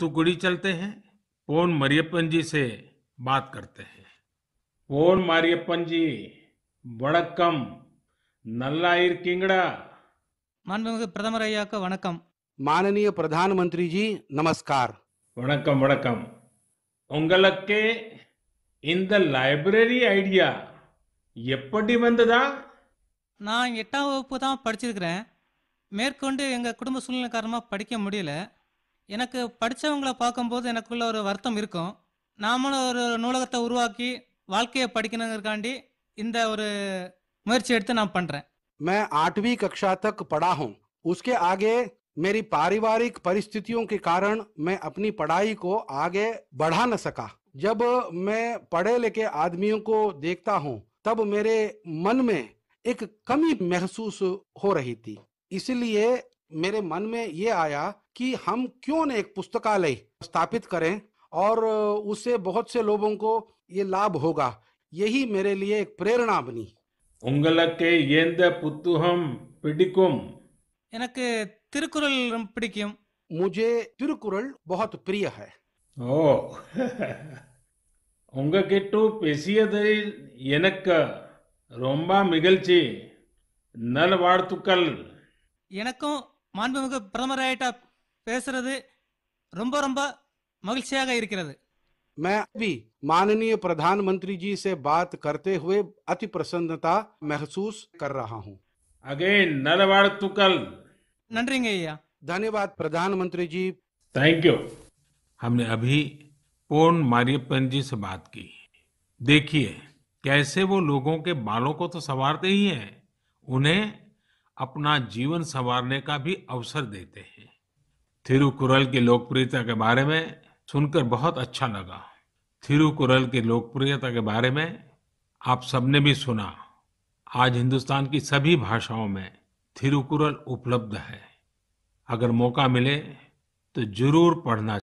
தூத்துக்குடி चलते போன் पोन मरियपन जी से बात போன் வணக்கம் நல்லா இருக்கீங்களா மாண்புமிகு பிரதமர் ஐயாக்கு வணக்கம் மானனீய பிரதான் மந்திரிஜி நமஸ்கார் வணக்கம் வணக்கம் உங்களுக்கு இந்த லைப்ரரி ஐடியா எப்படி வந்ததா நான் எட்டாம் வகுப்பு தான் படிச்சிருக்கிறேன் மேற்கொண்டு எங்கள் குடும்ப சூழ்நிலை காரணமாக படிக்க முடியல எனக்கு படிச்சவங்கள பாக்கும்போது எனக்குள்ள ஒரு வர்த்தம் இருக்கும் நாம ஒரு நூலகத்தை உருவாக்கி வாழ்க்கைய படிக்கணும்ங்கற காண்டி இந்த ஒரு முயற்சி எடுத்து நான் பண்றேன் मैं 8वीं कक्षा तक पढ़ा हूं उसके आगे मेरी पारिवारिक परिस्थितियों के कारण मैं अपनी पढ़ाई को आगे बढ़ा ना सका जब मैं पढ़े लेके आदमियों को देखता हूं तब मेरे मन में एक कमी महसूस हो रही थी इसीलिए मेरे मन में ये आया कि हम क्यों न एक पुस्तकालय स्थापित करें और उससे बहुत से लोगों को ये लाभ होगा यही मेरे लिए एक प्रेरणा बनी உங்களுக்கு எந்த புத்தகம் பிடிக்கும் எனக்கு திருக்குறள் ரொம்ப பிடிக்கும் मुझे திருக்குறள் बहुत प्रिय है ஓ உங்ககிட்ட பேசியது எனக்கு ரொம்ப மகிழ்ச்சி நல்வாழ்த்துக்கள் எனக்கும் மாண்புமிகு பிரதமராயிட்ட பேசுறது ரொம்ப ரொம்ப मैं भी माननीय प्रधानमंत्री जी से बात करते हुए अति प्रसन्नता महसूस कर रहा हूँ अगेन नलवाड़ तुकल नंडरेंगे धन्यवाद प्रधानमंत्री जी थैंक यू हमने अभी पूर्ण मारियपन जी से बात की देखिए कैसे वो लोगों के बालों को तो संवारते ही हैं उन्हें अपना जीवन संवारने का भी अवसर देते हैं थिरुकुरल की लोकप्रियता के बारे में सुनकर बहुत अच्छा लगा थिरुकुरल की लोकप्रियता के बारे में आप सबने भी सुना आज हिंदुस्तान की सभी भाषाओं में थिरुकुरल उपलब्ध है अगर मौका मिले तो जरूर पढ़ना